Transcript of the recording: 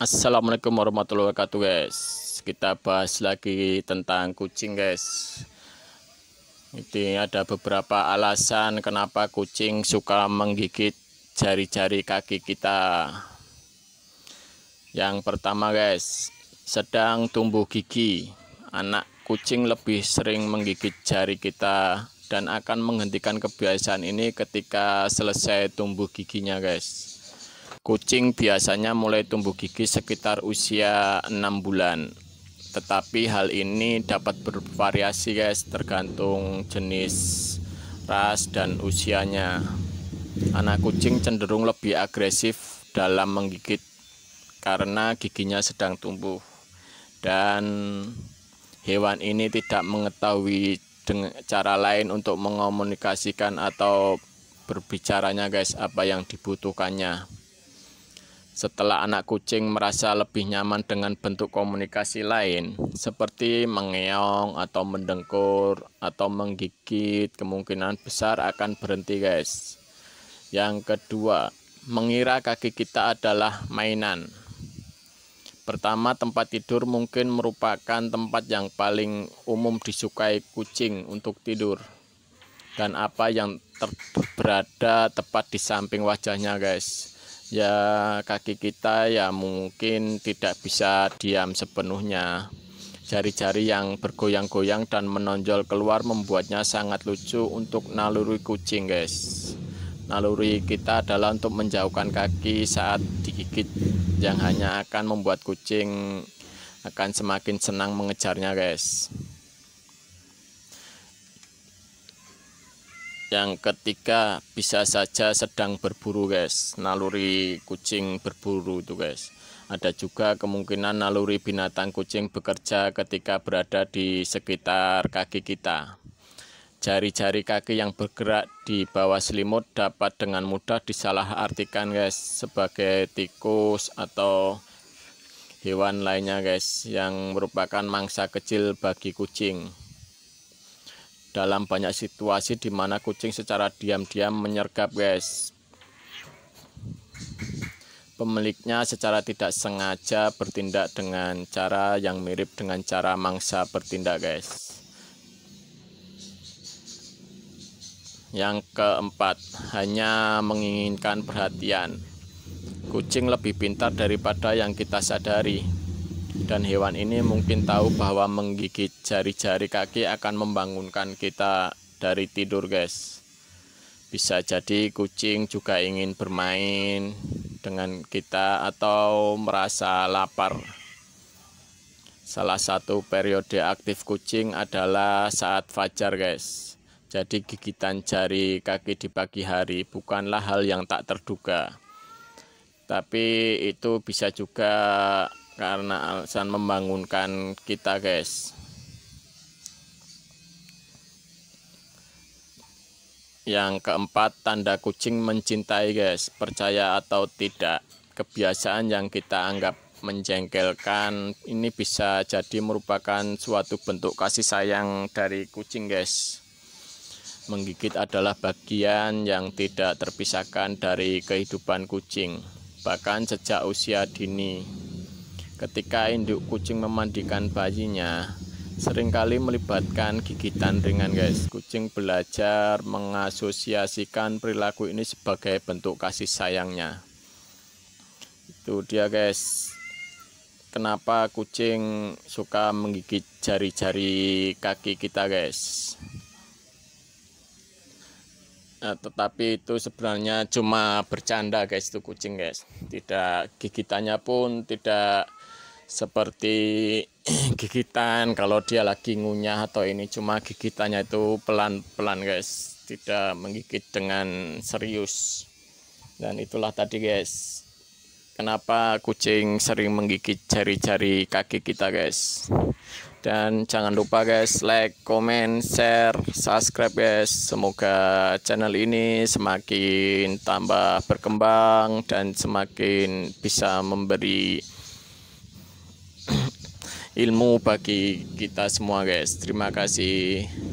Assalamualaikum warahmatullahi wabarakatuh guys Kita bahas lagi tentang kucing guys Ini ada beberapa alasan kenapa kucing suka menggigit jari-jari kaki kita Yang pertama guys Sedang tumbuh gigi Anak kucing lebih sering menggigit jari kita Dan akan menghentikan kebiasaan ini ketika selesai tumbuh giginya guys Kucing biasanya mulai tumbuh gigi sekitar usia 6 bulan. Tetapi hal ini dapat bervariasi guys tergantung jenis ras dan usianya. Anak kucing cenderung lebih agresif dalam menggigit karena giginya sedang tumbuh dan hewan ini tidak mengetahui cara lain untuk mengomunikasikan atau berbicaranya guys apa yang dibutuhkannya setelah anak kucing merasa lebih nyaman dengan bentuk komunikasi lain, seperti mengeong atau mendengkur atau menggigit, kemungkinan besar akan berhenti, guys. Yang kedua, mengira kaki kita adalah mainan. Pertama, tempat tidur mungkin merupakan tempat yang paling umum disukai kucing untuk tidur. Dan apa yang ter berada tepat di samping wajahnya, guys ya kaki kita ya mungkin tidak bisa diam sepenuhnya. Jari-jari yang bergoyang-goyang dan menonjol keluar membuatnya sangat lucu untuk naluri kucing, guys. Naluri kita adalah untuk menjauhkan kaki saat digigit yang hanya akan membuat kucing akan semakin senang mengejarnya, guys. yang ketiga bisa saja sedang berburu guys naluri kucing berburu itu guys ada juga kemungkinan naluri binatang kucing bekerja ketika berada di sekitar kaki kita jari-jari kaki yang bergerak di bawah selimut dapat dengan mudah disalahartikan guys sebagai tikus atau hewan lainnya guys yang merupakan mangsa kecil bagi kucing dalam banyak situasi di mana kucing secara diam-diam menyergap guys pemiliknya secara tidak sengaja bertindak dengan cara yang mirip dengan cara mangsa bertindak guys yang keempat hanya menginginkan perhatian kucing lebih pintar daripada yang kita sadari dan hewan ini mungkin tahu bahwa menggigit jari-jari kaki akan membangunkan kita dari tidur guys bisa jadi kucing juga ingin bermain dengan kita atau merasa lapar salah satu periode aktif kucing adalah saat fajar guys jadi gigitan jari kaki di pagi hari bukanlah hal yang tak terduga tapi itu bisa juga karena alasan membangunkan kita guys yang keempat tanda kucing mencintai guys percaya atau tidak kebiasaan yang kita anggap menjengkelkan ini bisa jadi merupakan suatu bentuk kasih sayang dari kucing guys menggigit adalah bagian yang tidak terpisahkan dari kehidupan kucing bahkan sejak usia dini Ketika induk kucing memandikan bayinya, seringkali melibatkan gigitan ringan guys. Kucing belajar mengasosiasikan perilaku ini sebagai bentuk kasih sayangnya. Itu dia guys. Kenapa kucing suka menggigit jari-jari kaki kita guys? Nah, tetapi itu sebenarnya cuma bercanda guys itu kucing guys tidak gigitannya pun tidak seperti gigitan kalau dia lagi ngunyah atau ini cuma gigitannya itu pelan-pelan guys tidak menggigit dengan serius dan itulah tadi guys kenapa kucing sering menggigit jari-jari kaki kita guys dan jangan lupa guys like, comment, share, subscribe guys semoga channel ini semakin tambah berkembang dan semakin bisa memberi ilmu bagi kita semua guys terima kasih